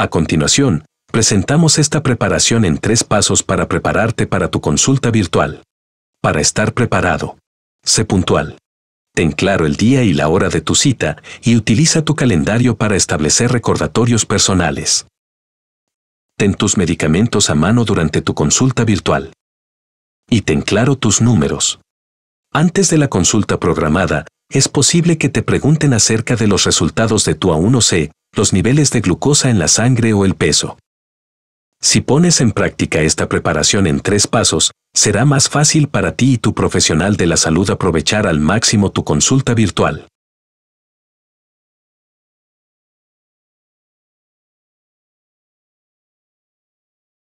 A continuación, presentamos esta preparación en tres pasos para prepararte para tu consulta virtual. Para estar preparado. Sé puntual. Ten claro el día y la hora de tu cita y utiliza tu calendario para establecer recordatorios personales. Ten tus medicamentos a mano durante tu consulta virtual. Y ten claro tus números. Antes de la consulta programada, es posible que te pregunten acerca de los resultados de tu A1C, los niveles de glucosa en la sangre o el peso. Si pones en práctica esta preparación en tres pasos, será más fácil para ti y tu profesional de la salud aprovechar al máximo tu consulta virtual.